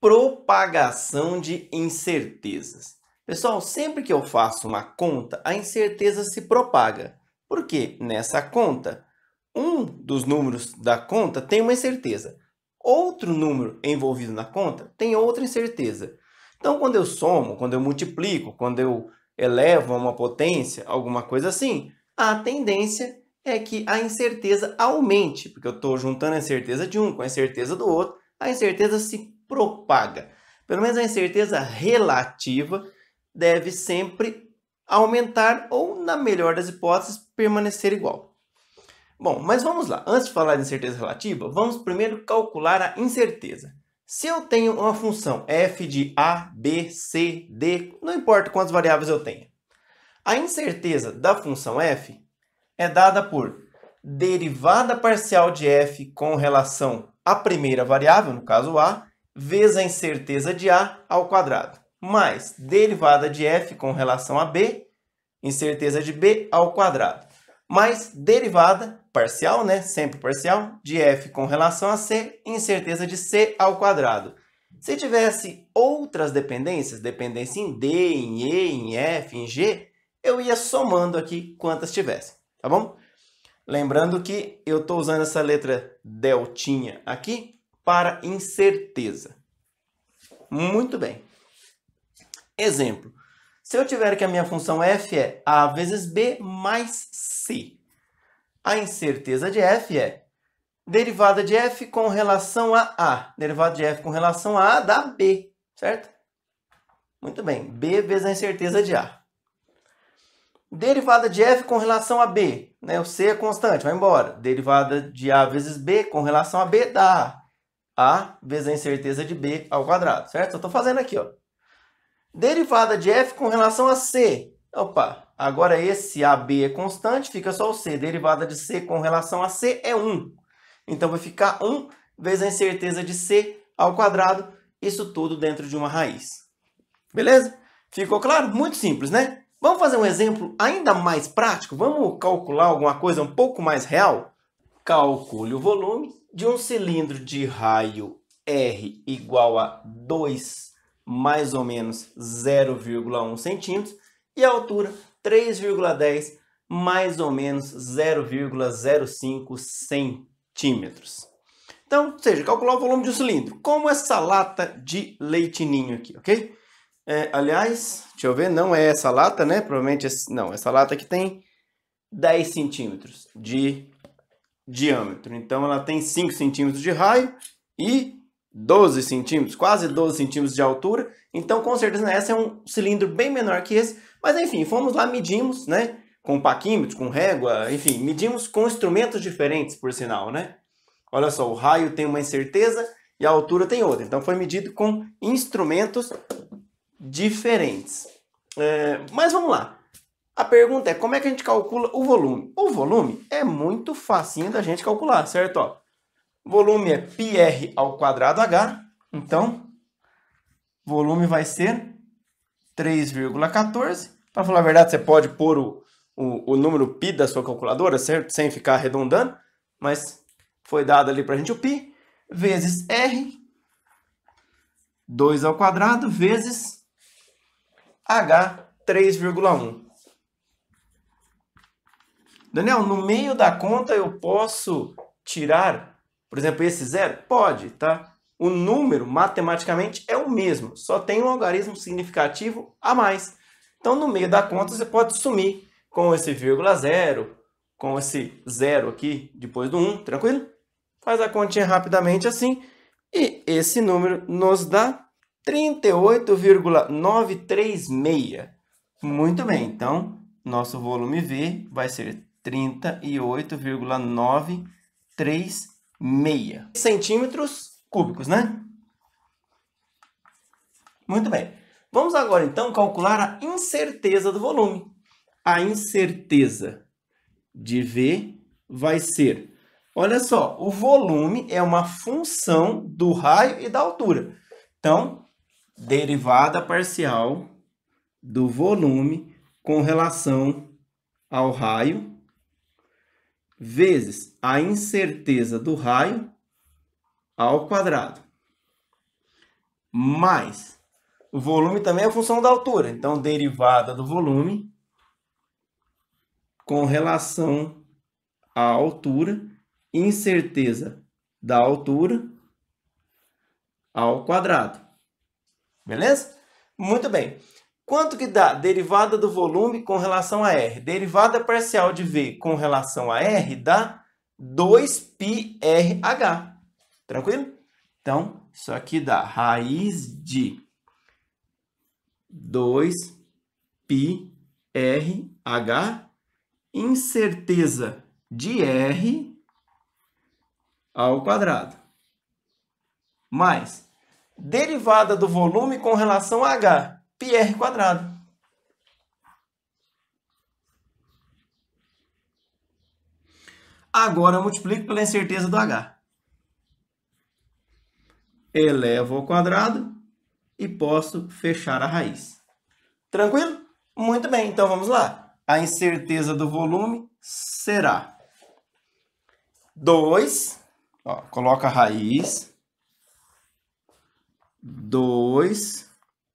propagação de incertezas. Pessoal, sempre que eu faço uma conta, a incerteza se propaga. Porque nessa conta, um dos números da conta tem uma incerteza. Outro número envolvido na conta tem outra incerteza. Então, quando eu somo, quando eu multiplico, quando eu elevo a uma potência, alguma coisa assim, a tendência é que a incerteza aumente, porque eu estou juntando a incerteza de um com a incerteza do outro, a incerteza se propaga. Pelo menos a incerteza relativa deve sempre aumentar ou, na melhor das hipóteses, permanecer igual. Bom, mas vamos lá. Antes de falar de incerteza relativa, vamos primeiro calcular a incerteza. Se eu tenho uma função f de a, b, c, d, não importa quantas variáveis eu tenha, a incerteza da função f é dada por derivada parcial de f com relação à primeira variável, no caso a, vezes a incerteza de A ao quadrado, mais derivada de F com relação a B, incerteza de B ao quadrado, mais derivada parcial, né, sempre parcial, de F com relação a C, incerteza de C ao quadrado. Se tivesse outras dependências, dependência em D, em E, em F, em G, eu ia somando aqui quantas tivessem, tá bom? Lembrando que eu estou usando essa letra deltinha aqui para incerteza muito bem. Exemplo. Se eu tiver que a minha função f é a vezes b mais c. A incerteza de f é derivada de f com relação a a. Derivada de f com relação a a dá b, certo? Muito bem. b vezes a incerteza de a. Derivada de f com relação a b. Né? O c é constante, vai embora. Derivada de a vezes b com relação a b dá a. A vezes a incerteza de B ao quadrado, certo? Eu estou fazendo aqui, ó. Derivada de F com relação a C. Opa, agora esse AB é constante, fica só o C. Derivada de C com relação a C é 1. Então vai ficar 1 vezes a incerteza de C ao quadrado, isso tudo dentro de uma raiz. Beleza? Ficou claro? Muito simples, né? Vamos fazer um exemplo ainda mais prático? Vamos calcular alguma coisa um pouco mais real? Calcule o volume de um cilindro de raio R igual a 2 mais ou menos 0,1 centímetros e a altura 3,10 mais ou menos 0,05 centímetros. Então, ou seja, calcular o volume de um cilindro, como essa lata de leitinho aqui, ok? É, aliás, deixa eu ver, não é essa lata, né? Provavelmente, esse, não, essa lata aqui tem 10 centímetros de diâmetro. Então ela tem 5 centímetros de raio e 12 centímetros, quase 12 centímetros de altura. Então com certeza essa é um cilindro bem menor que esse. Mas enfim, fomos lá, medimos, né? Com paquímetros, com régua, enfim, medimos com instrumentos diferentes, por sinal, né? Olha só, o raio tem uma incerteza e a altura tem outra. Então foi medido com instrumentos diferentes. É, mas vamos lá. A pergunta é como é que a gente calcula o volume? O volume é muito facinho da gente calcular, certo? Ó, volume é πr ao quadrado h, então volume vai ser 3,14. Para falar a verdade, você pode pôr o, o, o, número π da sua calculadora, certo? Sem ficar arredondando, mas foi dado ali para a gente o π, vezes r, 2 ao quadrado, vezes h, 3,1. Daniel, no meio da conta eu posso tirar, por exemplo, esse zero? Pode, tá? O número, matematicamente, é o mesmo, só tem um logaritmo significativo a mais. Então, no meio da conta, você pode sumir com esse vírgula zero, com esse zero aqui, depois do 1, um, tranquilo? Faz a continha rapidamente assim, e esse número nos dá 38,936. Muito bem, então, nosso volume V vai ser 38,936 centímetros cúbicos, né? Muito bem. Vamos agora, então, calcular a incerteza do volume. A incerteza de V vai ser... Olha só, o volume é uma função do raio e da altura. Então, derivada parcial do volume com relação ao raio vezes a incerteza do raio ao quadrado. Mais o volume também é função da altura, então derivada do volume com relação à altura, incerteza da altura ao quadrado. Beleza? Muito bem. Quanto que dá derivada do volume com relação a R? Derivada parcial de V com relação a R dá 2πRH. Tranquilo? Então, isso aqui dá raiz de 2πRH, incerteza de R ao quadrado. Mais derivada do volume com relação a H πr quadrado. Agora eu multiplico pela incerteza do h. Elevo ao quadrado e posso fechar a raiz. Tranquilo? Muito bem, então vamos lá. A incerteza do volume será 2, coloca a raiz, 2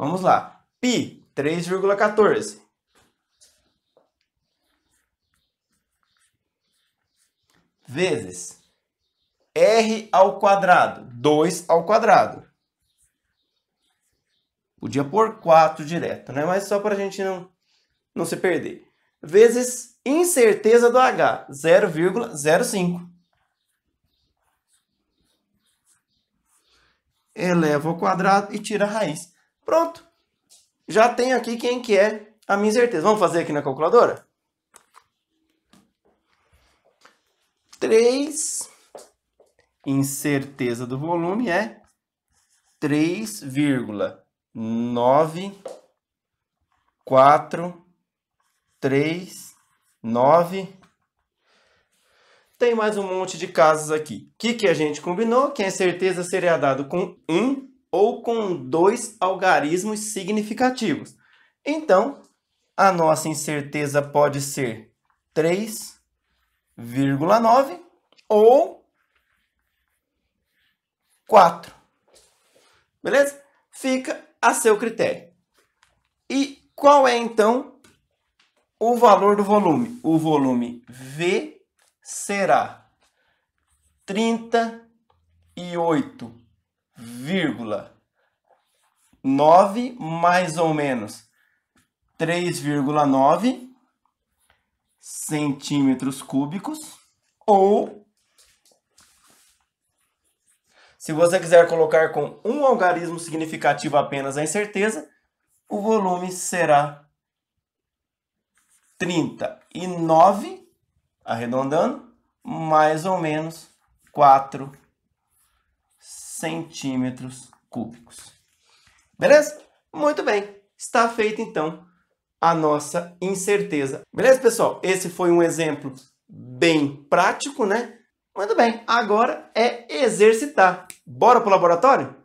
Vamos lá. Pi, 3,14. Vezes R ao quadrado, 2 ao quadrado. Podia pôr 4 direto, né? Mas só para a gente não, não se perder. Vezes incerteza do H, 0,05. eleva ao quadrado e tira a raiz. Pronto. Já tenho aqui quem que é a minha incerteza. Vamos fazer aqui na calculadora? 3, incerteza do volume é 3,9439. Tem mais um monte de casos aqui. O que, que a gente combinou? Que a incerteza seria dado com 1 ou com dois algarismos significativos. Então, a nossa incerteza pode ser 3,9 ou 4. Beleza? Fica a seu critério. E qual é então o valor do volume? O volume V será 38 3,9 mais ou menos 3,9 centímetros cúbicos ou se você quiser colocar com um algarismo significativo apenas a incerteza, o volume será 39, arredondando, mais ou menos 4 centímetros cúbicos. Beleza? Muito bem. Está feita então a nossa incerteza. Beleza, pessoal? Esse foi um exemplo bem prático, né? Muito bem. Agora é exercitar. Bora pro laboratório?